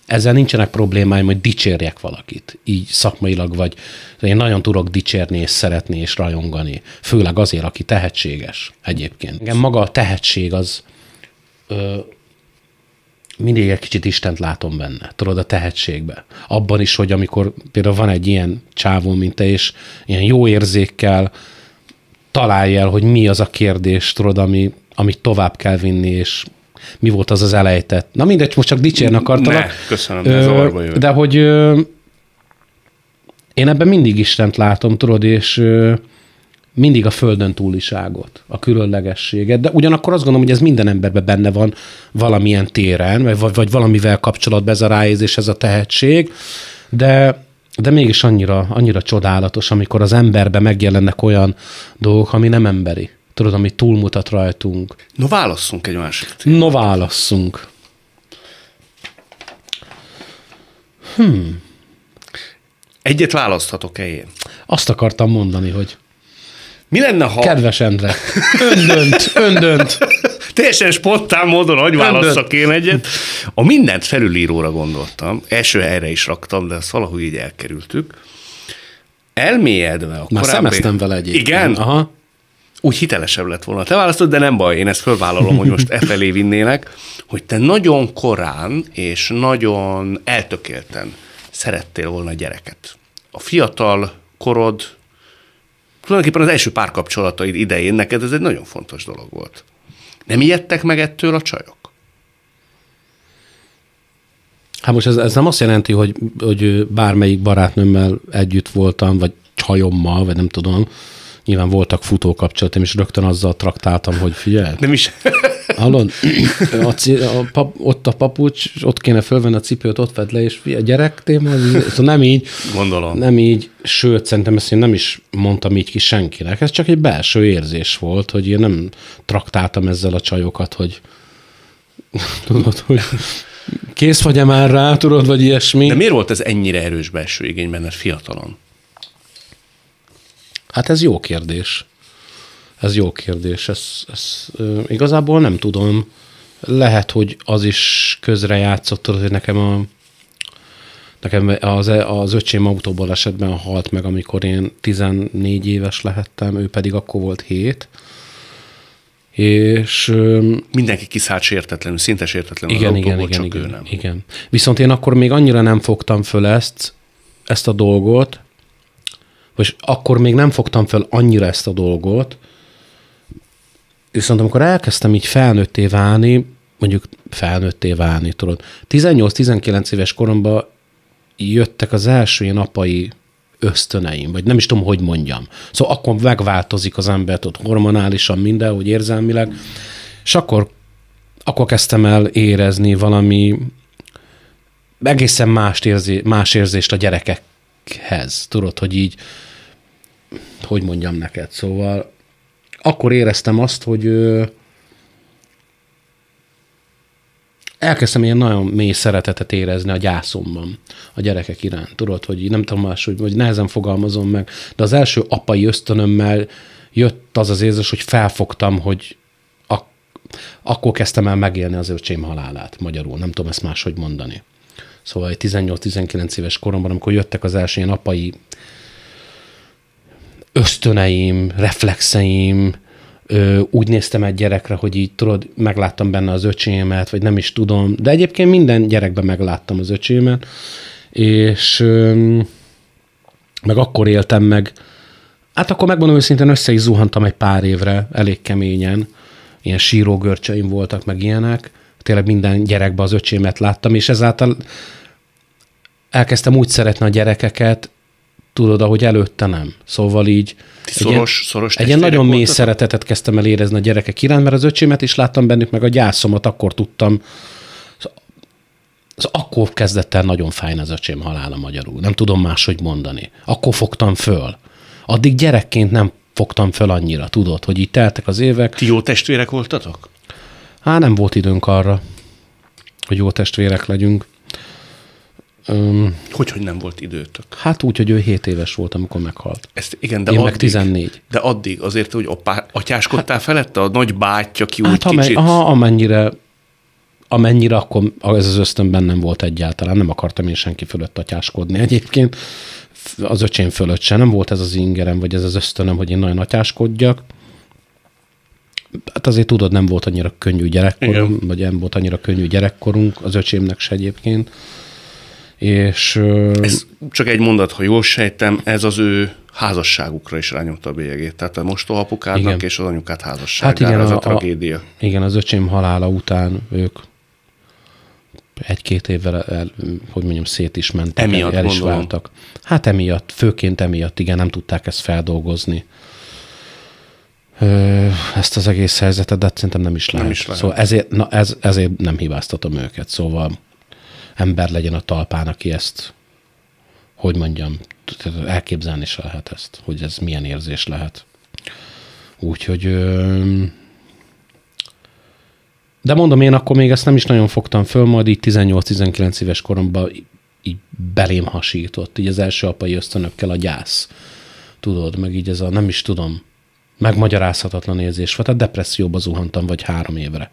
ezzel nincsenek problémáim, hogy dicsérjek valakit, így szakmailag, vagy én nagyon tudok dicsérni, és szeretni, és rajongani. Főleg azért, aki tehetséges egyébként. igen, maga a tehetség az mindig egy kicsit Istent látom benne, tudod, a tehetségbe. Abban is, hogy amikor például van egy ilyen csávó, mint te, és ilyen jó érzékkel találj el, hogy mi az a kérdés, tudod, ami, amit tovább kell vinni, és mi volt az az elejtett. Na mindegy, most csak dicsérni akartalak. Ne, köszönöm, de ez De hogy ö, én ebben mindig Istent látom, tudod, és ö, mindig a földön túliságot, a különlegességet, de ugyanakkor azt gondolom, hogy ez minden emberben benne van valamilyen téren, vagy, vagy valamivel kapcsolatban ez a ráézés, ez a tehetség, de, de mégis annyira, annyira csodálatos, amikor az emberbe megjelennek olyan dolgok, ami nem emberi. Tudod, ami túlmutat rajtunk. No, válasszunk egy másik témát. No, válasszunk. Hmm. Egyet választhatok-e én? Azt akartam mondani, hogy... Mi lenne, ha... Kedves Endre, öndönt, öndönt. Teljesen spontán módon, hogy válasszak én egyet. A mindent felülíróra gondoltam, első helyre is raktam, de ezt valahogy így elkerültük. Elmélyedve a Már korábbi... szemeztem vele egyébként. Igen? Aha. Úgy hitelesebb lett volna. Te választod, de nem baj, én ezt fölvállalom, hogy most e felé vinnélek, hogy te nagyon korán és nagyon eltökélten szerettél volna gyereket. A fiatal korod tulajdonképpen az első párkapcsolataid idején neked ez egy nagyon fontos dolog volt. Nem ijedtek meg ettől a csajok? Hát most ez, ez nem azt jelenti, hogy, hogy bármelyik barátnőmmel együtt voltam, vagy csajommal, vagy nem tudom, nyilván voltak futó kapcsolatom, és rögtön azzal traktáltam, hogy figyelj. Nem is. Hallod, a, a pap, ott a papucs, ott kéne fölvenni a cipőt, ott vedd le, és a gyerek téma, ez szóval nem így. Gondolom. Nem így, sőt, szerintem ezt én nem is mondtam így ki senkinek. Ez csak egy belső érzés volt, hogy én nem traktáltam ezzel a csajokat, hogy tudod, hogy kész vagy-e már rá, tudod, vagy ilyesmi. De miért volt ez ennyire erős belső igény benned fiatalon? Hát ez jó kérdés. Ez jó kérdés. Ez, ez igazából nem tudom. Lehet, hogy az is közrejátszott, hogy nekem a Nekem az, az öcsém esetben halt meg, amikor én 14 éves lehettem, ő pedig akkor volt 7. És... Mindenki kiszállt sértetlenül, szinte sértetlenül igen, az igen, igen, csak igen, ő nem. Igen. Viszont én akkor még annyira nem fogtam föl ezt, ezt a dolgot, vagy akkor még nem fogtam fel annyira ezt a dolgot, viszont amikor elkezdtem így felnőtté válni, mondjuk felnőtté válni, tudod, 18-19 éves koromban jöttek az első ilyen apai ösztöneim, vagy nem is tudom, hogy mondjam. Szóval akkor megváltozik az ember, ott hormonálisan minden, hogy érzelmileg, és akkor, akkor kezdtem el érezni valami egészen más, érzi, más érzést a gyerekek emberekhez. Tudod, hogy így, hogy mondjam neked, szóval akkor éreztem azt, hogy ö, elkezdtem ilyen nagyon mély szeretetet érezni a gyászomban a gyerekek iránt. Tudod, hogy nem tudom más, hogy, hogy nehezen fogalmazom meg, de az első apai ösztönömmel jött az az érzés, hogy felfogtam, hogy ak- akkor kezdtem el megélni az öcsém halálát magyarul. Nem tudom ezt máshogy mondani. Szóval egy 18-19 éves koromban, amikor jöttek az első ilyen apai ösztöneim, reflexeim, ö, úgy néztem egy gyerekre, hogy így tudod, megláttam benne az öcsémet, vagy nem is tudom, de egyébként minden gyerekben megláttam az öcsémet, és ö, meg akkor éltem meg, hát akkor megmondom őszintén, össze is zuhantam egy pár évre, elég keményen, ilyen sírógörcseim voltak, meg ilyenek, tényleg minden gyerekbe az öcsémet láttam, és ezáltal elkezdtem úgy szeretni a gyerekeket, tudod, ahogy előtte nem. Szóval így Ti egy szoros, ilyen, szoros egy ilyen nagyon mély voltatok? szeretetet kezdtem el érezni a gyerekek iránt, mert az öcsémet is láttam bennük, meg a gyászomat, akkor tudtam, az akkor kezdett el nagyon fájni az öcsém halála magyarul. Nem tudom máshogy mondani. Akkor fogtam föl. Addig gyerekként nem fogtam föl annyira, tudod, hogy így teltek az évek. Ti jó testvérek voltatok? Hát nem volt időnk arra, hogy jó testvérek legyünk. Öm, hogy, hogy nem volt időtök? Hát úgy, hogy ő 7 éves volt, amikor meghalt. Ezt, igen, de Én addig, meg 14. De addig azért, hogy opá, atyáskodtál hát, felette, a nagy bátyja ki hát, úgy amely, kicsit? Aha, amennyire, amennyire akkor ez az ösztönben nem volt egyáltalán. Nem akartam én senki fölött atyáskodni egyébként. Az öcsém fölött sem Nem volt ez az ingerem, vagy ez az ösztönöm, hogy én nagyon atyáskodjak hát azért tudod, nem volt annyira könnyű gyerekkorunk, Igen. vagy nem volt annyira könnyű gyerekkorunk, az öcsémnek se egyébként. És, ez csak egy mondat, ha jól sejtem, ez az ő házasságukra is rányomta a bélyegét. Tehát a mostó apukádnak igen. és az anyukát házasságára, hát igen, ez a, a tragédia. A, igen, az öcsém halála után ők egy-két évvel, el, hogy mondjam, szét is mentek, emiatt el, el is váltak. Hát emiatt, főként emiatt, igen, nem tudták ezt feldolgozni ezt az egész helyzetet, de hát szerintem nem is lehet. Nem is lehet. Szóval ezért, na ez, ezért nem hibáztatom őket. Szóval ember legyen a talpán, aki ezt, hogy mondjam, elképzelni se lehet ezt, hogy ez milyen érzés lehet. Úgyhogy de mondom, én akkor még ezt nem is nagyon fogtam föl, majd így 18-19 éves koromban így belém hasított, így az első apai ösztönökkel a gyász. Tudod, meg így ez a nem is tudom, megmagyarázhatatlan érzés volt. Tehát depresszióba zuhantam, vagy három évre.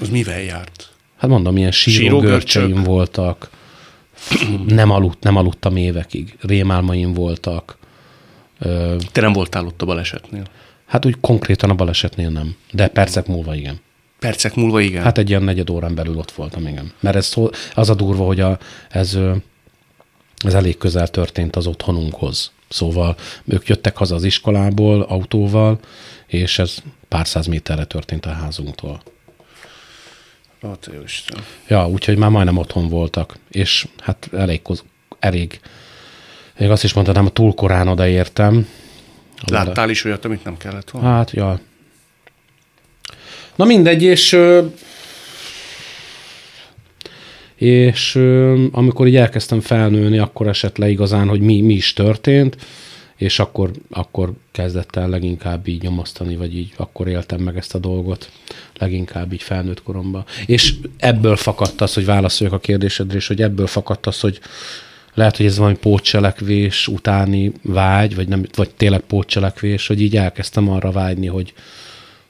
Az mivel járt? Hát mondom, ilyen görcseim voltak, nem, aludt, nem aludtam évekig, rémálmaim voltak. Te nem voltál ott a balesetnél? Hát úgy konkrétan a balesetnél nem, de percek múlva igen. Percek múlva igen? Hát egy ilyen negyed órán belül ott voltam, igen. Mert ez, az a durva, hogy a, ez, ez elég közel történt az otthonunkhoz. Szóval ők jöttek haza az iskolából autóval, és ez pár száz méterre történt a házunktól. Hát, Isten. Ja, úgyhogy már majdnem otthon voltak, és hát elég, elég még azt is mondanám, túl korán odaértem. Láttál is olyat, amit nem kellett volna? Hát, ja. Na mindegy, és és amikor így elkezdtem felnőni, akkor esett le igazán, hogy mi, mi is történt, és akkor, akkor kezdett el leginkább így nyomasztani, vagy így akkor éltem meg ezt a dolgot, leginkább így felnőtt koromban. És ebből fakadt az, hogy válaszoljak a kérdésedre, és hogy ebből fakadt az, hogy lehet, hogy ez valami pótcselekvés utáni vágy, vagy, nem, vagy tényleg pótcselekvés, hogy így elkezdtem arra vágyni, hogy,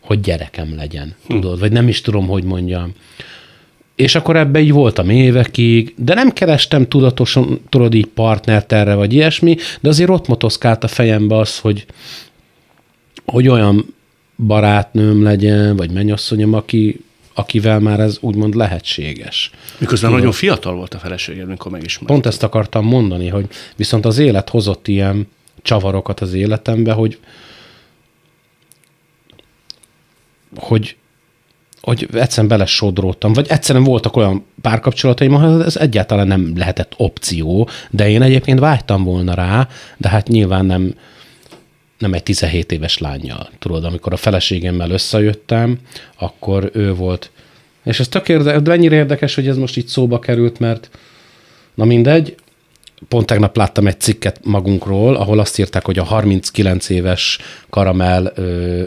hogy gyerekem legyen, hm. tudod, vagy nem is tudom, hogy mondjam és akkor ebbe így voltam évekig, de nem kerestem tudatosan, tudod így partnert erre, vagy ilyesmi, de azért ott motoszkált a fejembe az, hogy, hogy olyan barátnőm legyen, vagy mennyasszonyom, aki, akivel már ez úgymond lehetséges. Miközben Tudom. nagyon fiatal volt a feleséged, amikor megismert. Pont ezt akartam mondani, hogy viszont az élet hozott ilyen csavarokat az életembe, hogy hogy hogy egyszerűen belesodródtam, vagy egyszerűen voltak olyan párkapcsolataim, ahol ez egyáltalán nem lehetett opció, de én egyébként vágytam volna rá, de hát nyilván nem, nem egy 17 éves lányjal. Tudod, amikor a feleségemmel összejöttem, akkor ő volt, és ez tök érde, de ennyire érdekes, hogy ez most így szóba került, mert na mindegy, pont tegnap láttam egy cikket magunkról, ahol azt írták, hogy a 39 éves karamell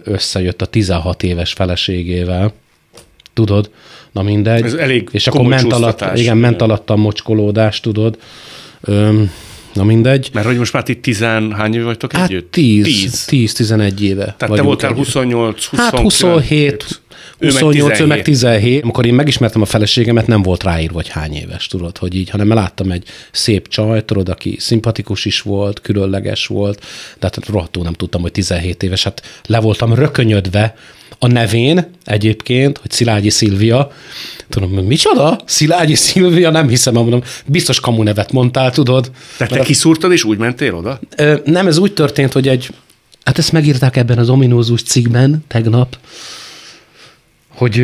összejött a 16 éves feleségével, tudod, na mindegy. Ez elég És akkor ment, alatt, igen, ment alatt a mocskolódás, tudod. Öm, na mindegy. Mert hogy most már ti tizen, hány éve vagytok hát együtt? tíz. tíz, tizenegy éve. Tehát te voltál 28, 29. hát 27, 28, ő meg 17. Amikor én megismertem a feleségemet, nem volt ráír, vagy hány éves, tudod, hogy így, hanem láttam egy szép csaj, tudod, aki szimpatikus is volt, különleges volt, de hát rohadtul nem tudtam, hogy 17 éves. Hát le voltam rökönyödve, a nevén egyébként, hogy Szilágyi Szilvia, tudom, micsoda? Szilágyi Szilvia, nem hiszem, mondom, biztos kamu nevet mondtál, tudod. Tehát te kiszúrtad, és úgy mentél oda? Nem, ez úgy történt, hogy egy, hát ezt megírták ebben az ominózus cikkben tegnap, hogy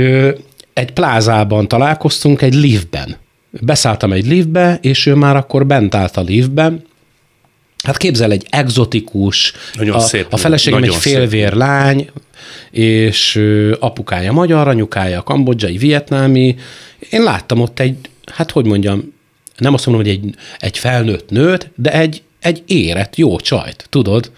egy plázában találkoztunk, egy liftben. Beszálltam egy liftbe, és ő már akkor bent állt a liftben, Hát képzel egy exotikus, nagyon a, szép, a feleségem nagyon egy félvér szép. lány, és apukája magyar, anyukája kambodzsai, vietnámi. Én láttam ott egy, hát hogy mondjam, nem azt mondom, hogy egy, egy felnőtt nőt, de egy, egy érett, jó csajt, tudod?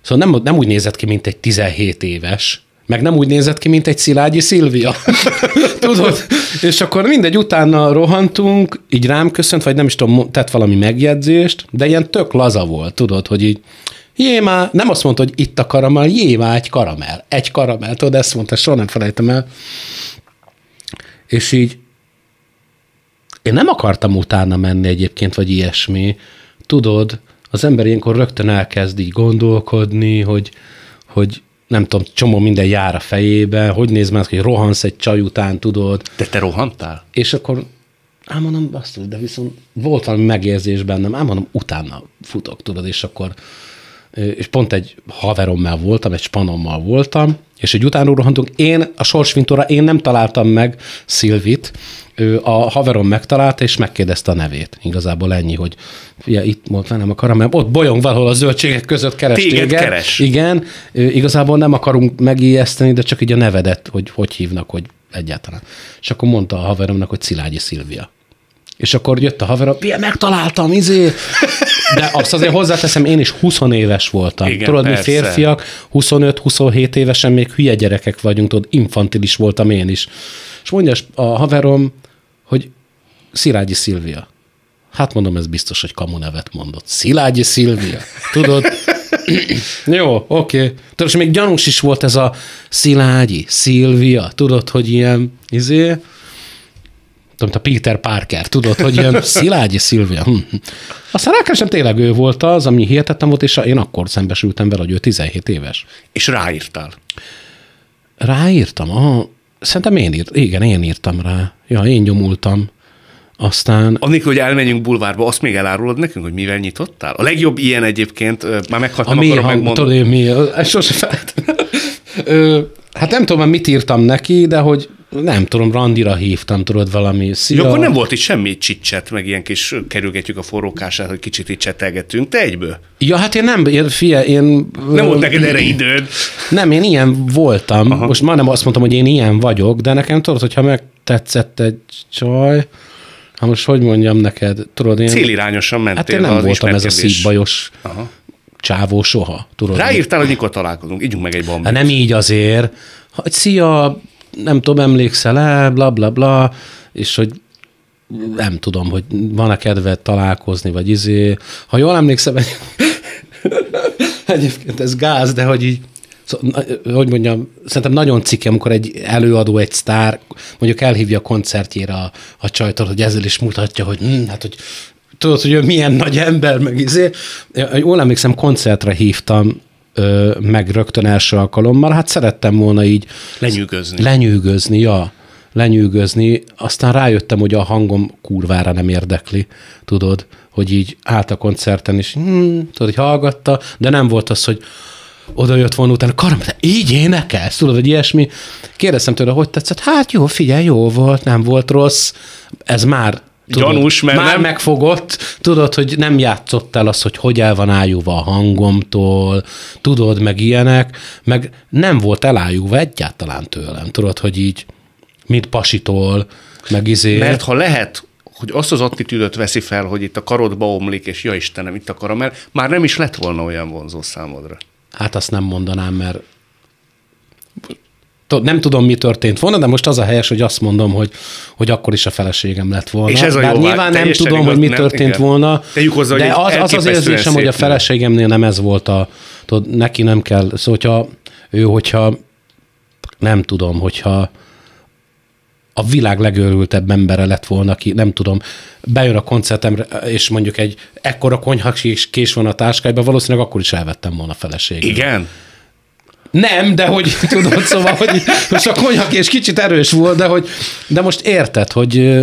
Szóval nem, nem úgy nézett ki, mint egy 17 éves, meg nem úgy nézett ki, mint egy Szilágyi Szilvia. Tudod? És akkor mindegy, utána rohantunk, így rám köszönt, vagy nem is tudom, tett valami megjegyzést, de ilyen tök laza volt, tudod, hogy így jé, má, nem azt mondta, hogy itt a karamell, jé, má, egy karamell, egy karamell, tudod, ezt mondta, soha nem felejtem el. És így én nem akartam utána menni egyébként, vagy ilyesmi. Tudod, az ember ilyenkor rögtön elkezd így gondolkodni, hogy, hogy nem tudom, csomó minden jár a fejébe, hogy néz már, hogy rohansz egy csaj után, tudod. De te rohantál? És akkor ám hát mondom, basszus, de viszont volt valami megérzés bennem, ám hát mondom, utána futok, tudod, és akkor és pont egy haverommal voltam, egy spanommal voltam, és egy utánról rohantunk. Én a sorsvintóra én nem találtam meg Szilvit, ő a haverom megtalálta, és megkérdezte a nevét. Igazából ennyi, hogy ja, itt mondta, nem akarom, mert ott bolyong valahol a zöldségek között keres téged. téged. Keres. Igen, igazából nem akarunk megijeszteni, de csak így a nevedet, hogy hogy hívnak, hogy egyáltalán. És akkor mondta a haveromnak, hogy Szilágyi Szilvia. És akkor jött a haverom, megtaláltam, izé, de azt azért hozzáteszem, én is 20 éves voltam. Igen, tudod, persze. mi férfiak, 25-27 évesen még hülye gyerekek vagyunk, tudod, infantilis voltam én is. És mondja a haverom, hogy Szilágyi Szilvia. Hát mondom, ez biztos, hogy kamu nevet mondott. Szilágyi Szilvia. Tudod? Jó, oké. Okay. Tudod, és még gyanús is volt ez a Szilágyi, Szilvia. Tudod, hogy ilyen, izé, mint a Peter Parker, tudod, hogy ilyen Szilágyi Szilvia. Hm. hm. Aztán rákeresem, tényleg ő volt az, ami hihetetlen volt, és én akkor szembesültem vele, hogy ő 17 éves. És ráírtál. Ráírtam? Aha. Szerintem én írtam. Igen, én írtam rá. Ja, én nyomultam. Aztán... Amikor, hogy elmenjünk bulvárba, azt még elárulod nekünk, hogy mivel nyitottál? A legjobb ilyen egyébként, már meghat, A akarom hang, megmondani. Tudod, mi, sose hát nem tudom, mit írtam neki, de hogy nem tudom, randira hívtam, tudod, valami szia. Jó, akkor nem volt itt semmi csicset, meg ilyen kis kerülgetjük a forrókását, hogy kicsit itt csetelgetünk. Te egyből? Ja, hát én nem, én, fia, én... Nem volt neked erre időd. Nem, én ilyen voltam. Aha. Most már nem azt mondtam, hogy én ilyen vagyok, de nekem tudod, hogyha megtetszett egy csaj, ha most hogy mondjam neked, tudod, én... Célirányosan mentél Hát én nem voltam ez a szívbajos Aha. csávó soha, tudod. Ráírtál, hogy mikor találkozunk, ígyunk meg egy bombát. Hát nem így azért. Hogy szia, nem tudom, emlékszel-e, bla, bla, bla, és hogy nem tudom, hogy van-e kedved találkozni, vagy izé. Ha jól emlékszem, egy... egyébként ez gáz, de hogy így, szóval, hogy mondjam, szerintem nagyon cikke, amikor egy előadó, egy sztár mondjuk elhívja a koncertjére a, a csajtól, hogy ezzel is mutatja, hogy hm, hát, hogy tudod, hogy ő milyen nagy ember, meg izé. Jól emlékszem, koncertre hívtam ö, meg rögtön első alkalommal. Hát szerettem volna így... Lenyűgözni. Lenyűgözni, ja lenyűgözni, aztán rájöttem, hogy a hangom kurvára nem érdekli, tudod, hogy így állt a koncerten, és hmm, tudod, hogy hallgatta, de nem volt az, hogy oda jött volna utána, karom, de így énekelsz, tudod, hogy ilyesmi. Kérdeztem tőle, hogy tetszett, hát jó, figyelj, jó volt, nem volt rossz. Ez már tudod, gyanús, mert már nem... megfogott, tudod, hogy nem játszottál azt, hogy hogy el van ájúva a hangomtól, tudod, meg ilyenek, meg nem volt elájúva egyáltalán tőlem, tudod, hogy így, mint pasitól, meg izé. Mert ha lehet, hogy azt az attitűdöt veszi fel, hogy itt a karodba omlik, és ja Istenem, itt a karamell, már nem is lett volna olyan vonzó számodra. Hát azt nem mondanám, mert nem tudom, mi történt volna, de most az a helyes, hogy azt mondom, hogy, hogy akkor is a feleségem lett volna. És ez a Bár jó nyilván nem tudom, igaz, hogy mi nem, történt igen. volna, hozzá, de az az, az érzésem, hogy a feleségemnél nem ez volt a, tudod, neki nem kell, szóval hogyha, ő, hogyha nem tudom, hogyha a világ legőrültebb embere lett volna, aki nem tudom, bejön a koncertemre, és mondjuk egy ekkora konyha kés van a táskájban, valószínűleg akkor is elvettem volna a feleségét. Igen? Nem, de hogy tudod, szóval, hogy most a konyak és kicsit erős volt, de hogy, de most érted, hogy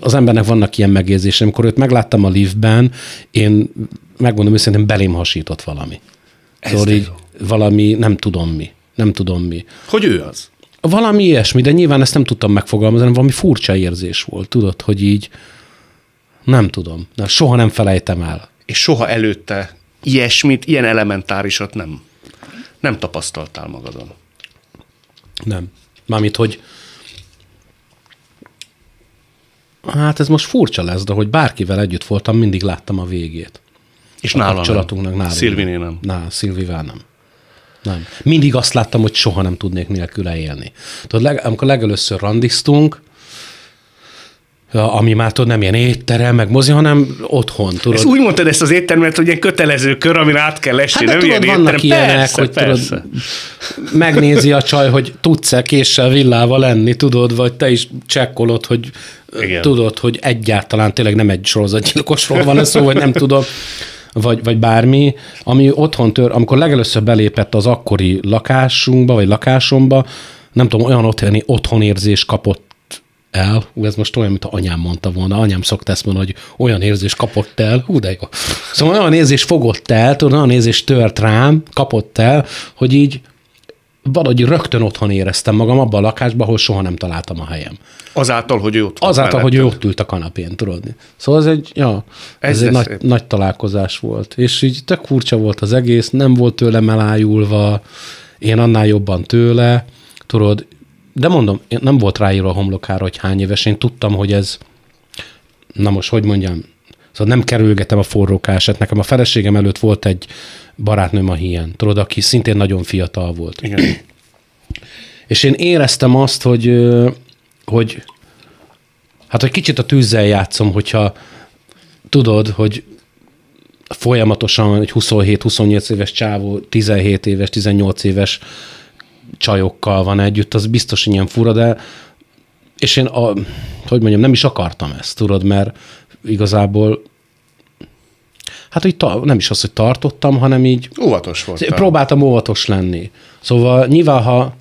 az embernek vannak ilyen megérzése. Amikor őt megláttam a liftben, én megmondom őszintén, belém hasított valami. Ez szóval így, valami, nem tudom mi. Nem tudom mi. Hogy ő az? Valami ilyesmi, de nyilván ezt nem tudtam megfogalmazni, valami furcsa érzés volt, tudod, hogy így nem tudom, de soha nem felejtem el. És soha előtte ilyesmit, ilyen elementárisat nem nem tapasztaltál magadon. Nem. Mármint, hogy hát ez most furcsa lesz, de hogy bárkivel együtt voltam, mindig láttam a végét. És a nála kapcsolatunknak nem. Nála Szilvinél nem. nem. Szilvivel nem. Nem. Mindig azt láttam, hogy soha nem tudnék nélküle élni. Tudod, leg, amikor legelőször randiztunk, ami már tudod, nem ilyen étterem, meg mozi, hanem otthon, tudod. Ezt úgy mondtad ezt az éttermet, hogy ilyen kötelező kör, ami át kell esni, hát, nem tudod, ilyen vannak étterem. ilyenek, persze, hogy persze. Tudod, megnézi a csaj, hogy tudsz-e késsel villával lenni, tudod, vagy te is csekkolod, hogy Igen. tudod, hogy egyáltalán tényleg nem egy sorozatgyilkosról van szó, vagy nem tudom vagy, vagy bármi, ami otthon tör, amikor legelőször belépett az akkori lakásunkba, vagy lakásomba, nem tudom, olyan otthoni, otthonérzés kapott el. Ú, ez most olyan, mint a anyám mondta volna. Anyám szokta ezt mondani, hogy olyan érzés kapott el. Hú, de jó. Szóval olyan érzés fogott el, tudod, olyan érzés tört rám, kapott el, hogy így valahogy rögtön otthon éreztem magam abban a lakásban, ahol soha nem találtam a helyem. Azáltal, hogy ő ott Azáltal, mellettem. hogy ő ott ült a kanapén, tudod. Szóval ez egy, ja, ez, ez egy nagy, nagy, találkozás volt. És így tök furcsa volt az egész, nem volt tőlem elájulva, én annál jobban tőle, tudod, de mondom, nem volt ráírva a homlokára, hogy hány éves, én tudtam, hogy ez, na most, hogy mondjam, Szóval nem kerülgetem a forrókását. Nekem a feleségem előtt volt egy barátnőm a hien, tudod, aki szintén nagyon fiatal volt. Igen. És én éreztem azt, hogy, hogy hát, hogy kicsit a tűzzel játszom, hogyha tudod, hogy folyamatosan egy 27-28 éves csávó, 17 éves, 18 éves csajokkal van együtt, az biztos ilyen fura, de és én, a, hogy mondjam, nem is akartam ezt, tudod, mert igazából hát hogy ta, nem is az, hogy tartottam, hanem így... Óvatos voltam. Próbáltam óvatos lenni. Szóval nyilván, ha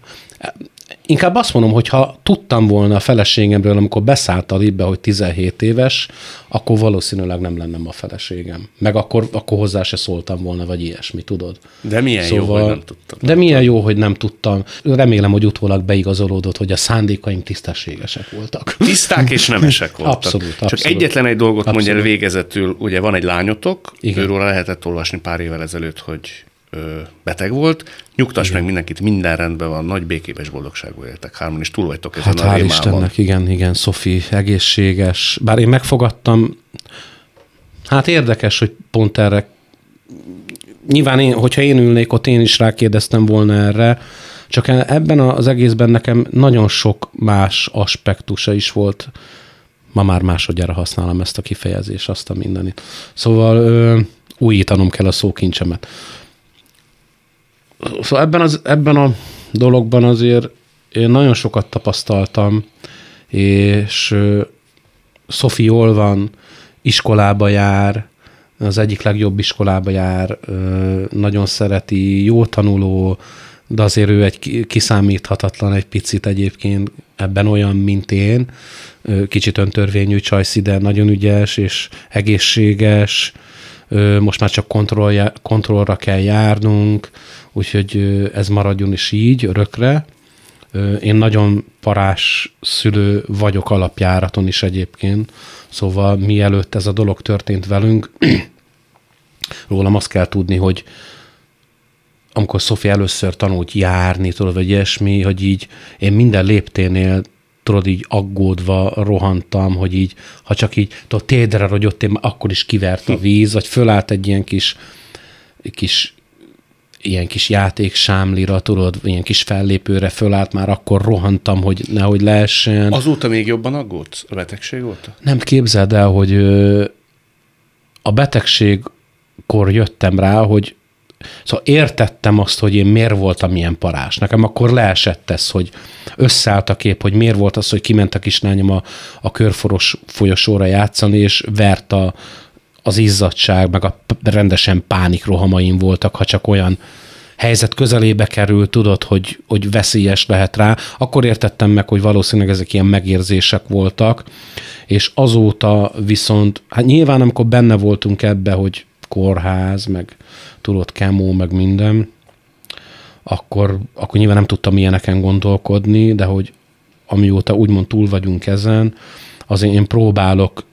inkább azt mondom, hogy ha tudtam volna a feleségemről, amikor beszállt a libbe, hogy 17 éves, akkor valószínűleg nem lennem a feleségem. Meg akkor, akkor hozzá se szóltam volna, vagy ilyesmi, tudod. De milyen szóval, jó, hogy nem tudtam. De milyen jó, hogy nem tudtam. Remélem, hogy utólag beigazolódott, hogy a szándékaim tisztességesek voltak. Tiszták és nemesek voltak. Abszolút, abszolút. Csak egyetlen egy dolgot mondja mondj el végezetül, ugye van egy lányotok, Igen. őről lehetett olvasni pár évvel ezelőtt, hogy ö, beteg volt. Nyugtass igen. meg mindenkit, minden rendben van, nagy békében és boldogságú éltek. Hárman is túl vagytok ezen hát a hál' Istennek, igen, igen, Szofi egészséges. Bár én megfogadtam, hát érdekes, hogy pont erre nyilván én, hogyha én ülnék ott, én is rákérdeztem volna erre, csak e- ebben az egészben nekem nagyon sok más aspektusa is volt. Ma már másodjára használom ezt a kifejezést, azt a mindenit. Szóval ö, újítanom kell a szókincsemet. Szóval ebben, az, ebben a dologban azért én nagyon sokat tapasztaltam, és Szofi jól van, iskolába jár, az egyik legjobb iskolába jár, nagyon szereti, jó tanuló, de azért ő egy kiszámíthatatlan egy picit egyébként, ebben olyan, mint én. Kicsit öntörvényű csajsz, de nagyon ügyes és egészséges, most már csak kontrollra kell járnunk, úgyhogy ez maradjon is így örökre. Én nagyon parás szülő vagyok alapjáraton is egyébként, szóval mielőtt ez a dolog történt velünk, rólam azt kell tudni, hogy amikor Szofi először tanult járni, tudod, vagy ilyesmi, hogy így én minden lépténél tudod, így aggódva rohantam, hogy így, ha csak így, tudod, tédre rogyott, én akkor is kivert a víz, vagy fölállt egy ilyen kis, kis ilyen kis játék sámlira, tudod, ilyen kis fellépőre fölállt, már akkor rohantam, hogy nehogy leessen. Azóta még jobban aggódsz a betegség óta? Nem képzeld el, hogy a betegség kor jöttem rá, hogy Szóval értettem azt, hogy én miért voltam ilyen parás. Nekem akkor leesett ez, hogy összeállt a kép, hogy miért volt az, hogy kiment a kislányom a, a körforos folyosóra játszani, és vert a, az izzadság, meg a rendesen pánikrohamaim voltak, ha csak olyan helyzet közelébe kerül, tudod, hogy, hogy veszélyes lehet rá, akkor értettem meg, hogy valószínűleg ezek ilyen megérzések voltak, és azóta viszont, hát nyilván amikor benne voltunk ebbe, hogy kórház, meg tudott kemó, meg minden, akkor, akkor nyilván nem tudtam ilyeneken gondolkodni, de hogy amióta úgymond túl vagyunk ezen, azért én próbálok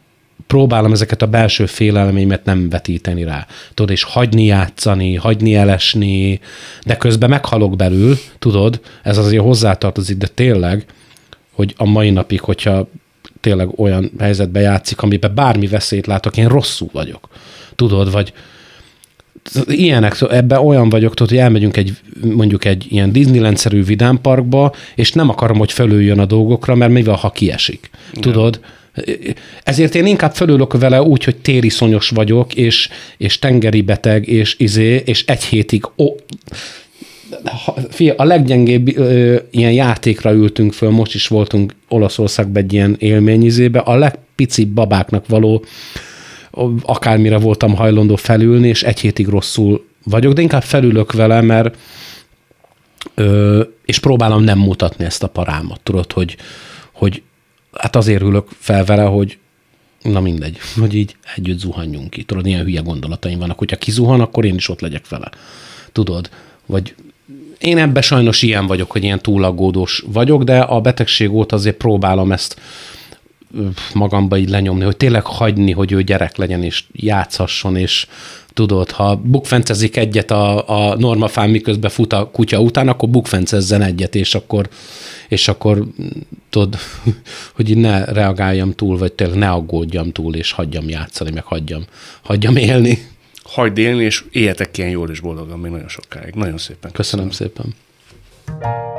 próbálom ezeket a belső félelmeimet nem vetíteni rá. Tudod, és hagyni játszani, hagyni elesni, de közben meghalok belül, tudod, ez azért hozzátartozik, de tényleg, hogy a mai napig, hogyha tényleg olyan helyzetbe játszik, amiben bármi veszélyt látok, én rosszul vagyok. Tudod, vagy ilyenek, szóval ebben olyan vagyok, tudod, hogy elmegyünk egy, mondjuk egy ilyen Disneyland-szerű vidámparkba, és nem akarom, hogy felüljön a dolgokra, mert mivel ha kiesik? Igen. Tudod? Ezért én inkább fölülök vele úgy, hogy tériszonyos vagyok, és, és tengeri beteg, és izé, és egy hétig ó, ha, fia, a leggyengébb ö, ilyen játékra ültünk föl, most is voltunk Olaszországban egy ilyen élményizébe, a legpicibb babáknak való akármire voltam hajlandó felülni, és egy hétig rosszul vagyok, de inkább felülök vele, mert ö, és próbálom nem mutatni ezt a parámat, tudod, hogy, hogy hát azért ülök fel vele, hogy na mindegy, hogy így együtt zuhanjunk ki. Tudod, ilyen hülye gondolataim vannak, hogyha kizuhan, akkor én is ott legyek vele. Tudod, vagy én ebbe sajnos ilyen vagyok, hogy ilyen túlaggódós vagyok, de a betegség óta azért próbálom ezt magamba így lenyomni, hogy tényleg hagyni, hogy ő gyerek legyen, és játszhasson, és tudod, ha bukfencezik egyet a, a normafán, miközben fut a kutya után, akkor bukfencezzen egyet, és akkor, és akkor tudod, hogy ne reagáljam túl, vagy tényleg ne aggódjam túl, és hagyjam játszani, meg hagyjam, hagyjam élni hagyd élni, és éljetek ilyen jól és boldogan még nagyon sokáig. Nagyon szépen. Köszönöm, köszönöm szépen.